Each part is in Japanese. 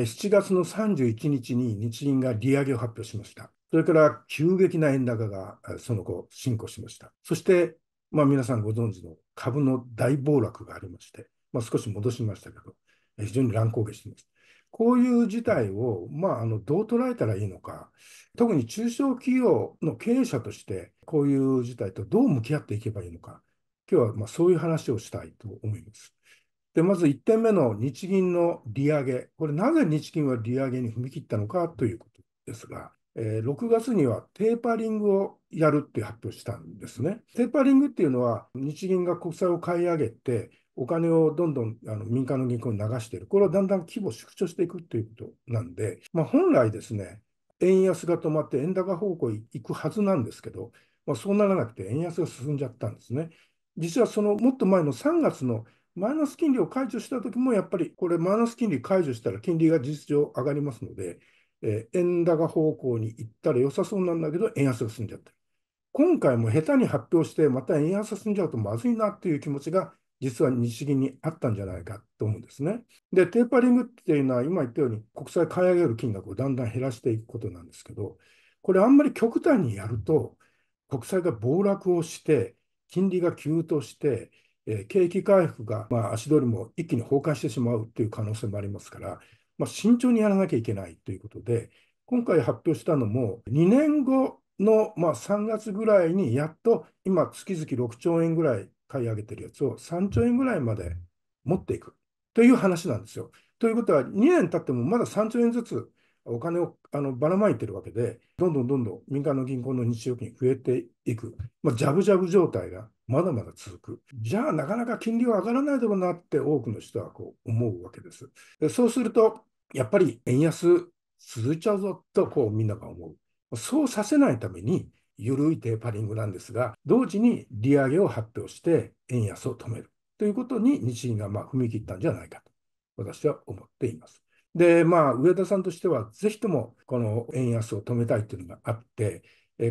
え7月の31日に日銀が利上げを発表しました。それから急激な円高がその後進行しました。そして、まあ、皆さんご存知の株の大暴落がありまして、まあ、少し戻しましたけど、非常に乱高下しています。こういう事態を、まあ、あのどう捉えたらいいのか、特に中小企業の経営者として、こういう事態とどう向き合っていけばいいのか、今日はまそういう話をしたいと思います。で、まず1点目の日銀の利上げ、これ、なぜ日銀は利上げに踏み切ったのかということですが、えー、6月にはテーパリングをやるって発表したんですね。テーパリングっていうのは、日銀が国債を買い上げて、お金をどんどんあの民間の銀行に流している、これをだんだん規模を縮小していくということなんで、まあ、本来ですね、円安が止まって円高方向に行くはずなんですけど、まあ、そうならなくて円安が進んじゃったんですね。実はそのもっと前の3月のマイナス金利を解除したときも、やっぱりこれ、マイナス金利解除したら金利が事実上上がりますので、えー、円高方向に行ったら良さそうなんだけど、円安が進んじゃってる。今回も下手に発表して、また円安が進んじゃうとまずいなっていう気持ちが、実は日銀にあったんじゃないかと思うんですね。で、テーパリングっていうのは、今言ったように、国債買い上げる金額をだんだん減らしていくことなんですけど、これ、あんまり極端にやると、国債が暴落をして、金利が急騰して、え景気回復が、まあ、足取りも一気に崩壊してしまうという可能性もありますから、まあ、慎重にやらなきゃいけないということで、今回発表したのも、2年後の、まあ、3月ぐらいにやっと今、月々6兆円ぐらい買い上げてるやつを3兆円ぐらいまで持っていくという話なんですよ。ということは、2年経ってもまだ3兆円ずつお金をあのばらまいてるわけで、どんどんどんどん民間の銀行の日用金増えていく、まあ、ジャブジャブ状態がまだまだ続く。じゃあ、なかなか金利は上がらないだろうなって多くの人はこう思うわけです。でそうすると、やっぱり円安続いちゃうぞとこうみんなが思う。そうさせないために、緩いテーパリングなんですが、同時に利上げを発表して円安を止めるということに日銀がま踏み切ったんじゃないかと、私は思っています。で、まあ、上田さんとしては、ぜひともこの円安を止めたいというのがあって、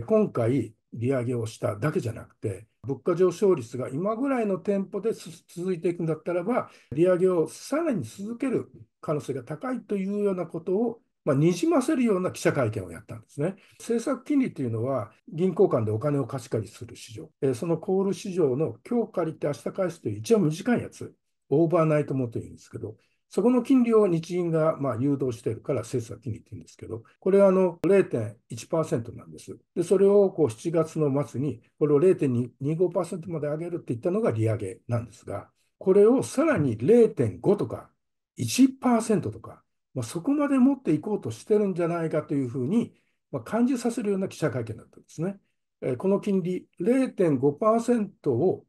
今回、利上げをしただけじゃなくて、物価上昇率が今ぐらいの店舗で続いていくんだったらば、利上げをさらに続ける可能性が高いというようなことを、まあ、にじませるような記者会見をやったんですね。政策金利というのは、銀行間でお金を貸し借りする市場、えー、そのコール市場の今日借りて明日返すという一番短いやつ、オーバーナイトもというんですけど、そこの金利を日銀がまあ誘導しているから政策金利って言うんですけど、これはあの0.1%なんです。で、それをこう7月の末に、これを0.25%まで上げるって言ったのが利上げなんですが、これをさらに0.5とか1%とか、まあ、そこまで持っていこうとしてるんじゃないかというふうに、まあ、感じさせるような記者会見だったんですね。えー、この金利0.5%を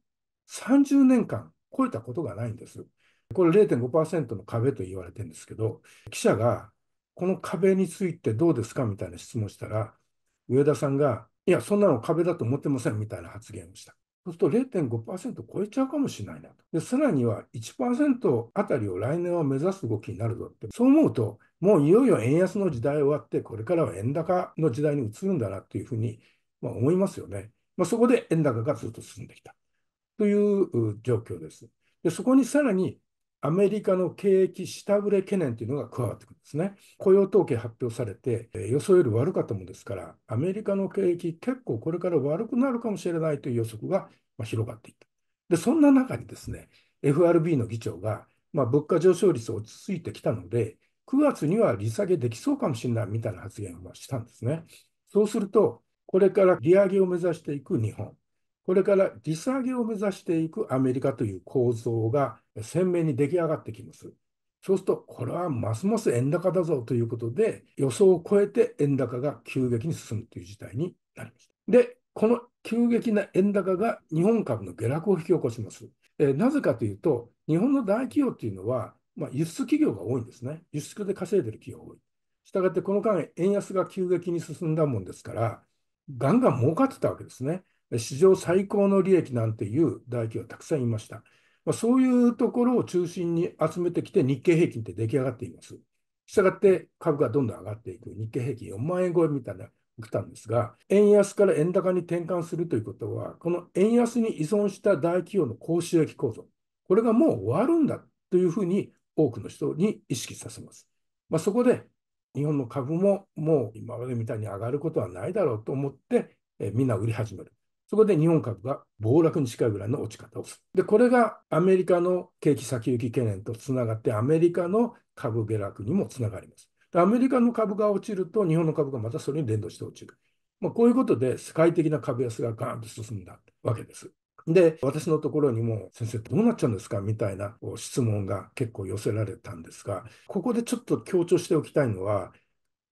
30年間超えたことがないんです。これ0.5%の壁と言われてるんですけど、記者がこの壁についてどうですかみたいな質問したら、上田さんが、いや、そんなの壁だと思ってませんみたいな発言をした。そうすると0.5%超えちゃうかもしれないなと。で、さらには1%あたりを来年は目指す動きになるぞって、そう思うと、もういよいよ円安の時代終わって、これからは円高の時代に移るんだなというふうに、まあ、思いますよね。まあ、そこで円高がずっと進んできたという状況です。でそこにさらにアメリカの景気下振れ懸念というのが加わってくるんですね。雇用統計発表されて、予想より悪かったものですから、アメリカの景気、結構これから悪くなるかもしれないという予測が広がっていった。で、そんな中にですね、FRB の議長が、まあ、物価上昇率落ち着いてきたので、9月には利下げできそうかもしれないみたいな発言をしたんですね。そうすると、これから利上げを目指していく日本、これから利下げを目指していくアメリカという構造が鮮明に出来上がってきます。そうすると、これはますます円高だぞということで、予想を超えて円高が急激に進むという事態になります。で、この急激な円高が日本株の下落を引き起こします。えなぜかというと、日本の大企業というのは、まあ、輸出企業が多いんですね。輸出で稼いでる企業が多い。したがって、この間、円安が急激に進んだもんですから、ガンガン儲かってたわけですね。史上最高の利益なんていう大企業たくさんいました。まあ、そういうところを中心に集めてきて日経平均って出来上がっています。したがって株がどんどん上がっていく。日経平均4万円超えみたいな来たんですが、円安から円高に転換するということは、この円安に依存した大企業の高収益構造、これがもう終わるんだというふうに多くの人に意識させます。まあ、そこで日本の株ももう今までみたいに上がることはないだろうと思って、えみんな売り始める。そこで日本株が暴落に近いぐらいの落ち方をする。で、これがアメリカの景気先行き懸念とつながって、アメリカの株下落にもつながります。アメリカの株が落ちると、日本の株がまたそれに連動して落ちる。まあ、こういうことで世界的な株安がガーンと進んだわけです。で、私のところにも、先生、どうなっちゃうんですかみたいな質問が結構寄せられたんですが、ここでちょっと強調しておきたいのは、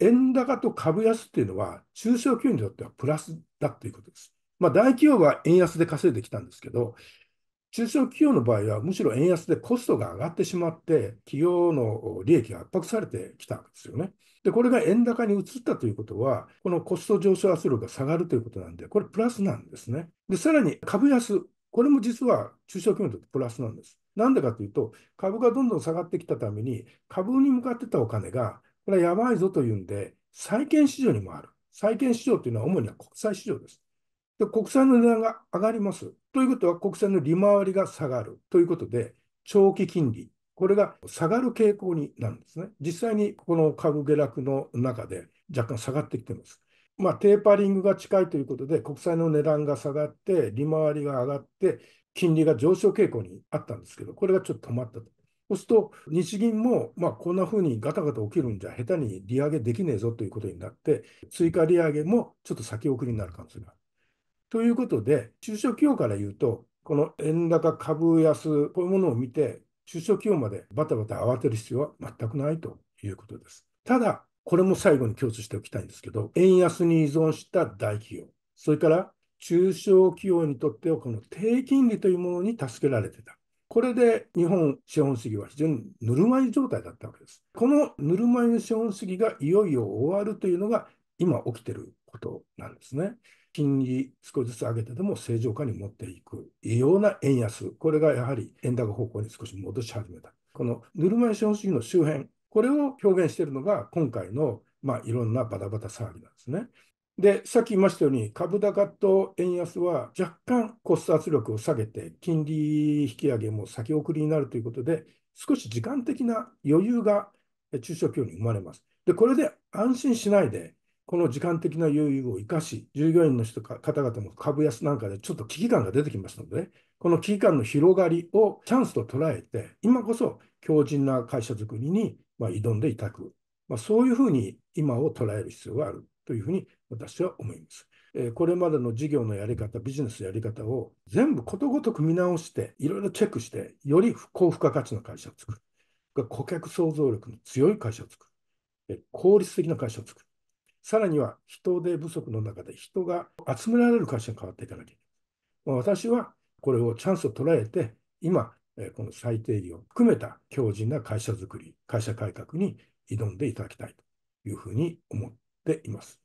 円高と株安っていうのは、中小企業にとってはプラスだということです。まあ、大企業は円安で稼いできたんですけど、中小企業の場合は、むしろ円安でコストが上がってしまって、企業の利益が圧迫されてきたわけですよね。で、これが円高に移ったということは、このコスト上昇圧力が下がるということなんで、これプラスなんですね。で、さらに株安、これも実は中小企業にとってプラスなんです。なんでかというと、株がどんどん下がってきたために、株に向かってたお金が、これはやばいぞというんで、債券市場にもある。債券市場というのは主には国債市場です。で、国債の値段が上がります。ということは、国債の利回りが下がるということで、長期金利、これが下がる傾向になるんですね。実際にこの株下落の中で若干下がってきてます。まあ、テーパリングが近いということで、国債の値段が下がって、利回りが上がって、金利が上昇傾向にあったんですけど、これがちょっと止まったと。そうすると、日銀も、まあ、こんなふうにガタガタ起きるんじゃ、下手に利上げできねえぞということになって、追加利上げもちょっと先送りになる可能性がある。ということで、中小企業から言うと、この円高、株安、こういうものを見て、中小企業までバタバタ慌てる必要は全くないということです。ただ、これも最後に共通しておきたいんですけど、円安に依存した大企業、それから中小企業にとってはこの低金利というものに助けられてた。これで日本資本主義は非常にぬるま湯状態だったわけです。このぬるま湯資本主義がいよいよ終わるというのが今起きてることなんですね。金利少しずつ上げてでも正常化に持っていく、異様な円安、これがやはり円高方向に少し戻し始めた。このぬるま湯資本主義の周辺、これを表現しているのが今回の、まあ、いろんなバタバタ騒ぎなんですね。で、さっき言いましたように、株高と円安は若干コスト圧力を下げて、金利引き上げも先送りになるということで、少し時間的な余裕が中小企業に生まれます。で、これで安心しないで、この時間的な余裕を生かし、従業員の人か方々も株安なんかでちょっと危機感が出てきましたので、ね、この危機感の広がりをチャンスと捉えて、今こそ強靭な会社づくりに、ま挑んでいただく、まあ、そういうふうに今を捉える必要があるというふうに私は思います。これまでの事業のやり方、ビジネスやり方を全部ことごとく見直して、いろいろチェックして、より高付加価値の会社を作る。顧客創造力の強い会社を作る。効率的な会社を作る。さらには人手不足の中で人が集められる会社に変わっていかなきゃいけない。私はこれをチャンスを捉えて、今、この最低限を含めた強靭な会社づくり、会社改革に挑んでいただきたいというふうに思っています。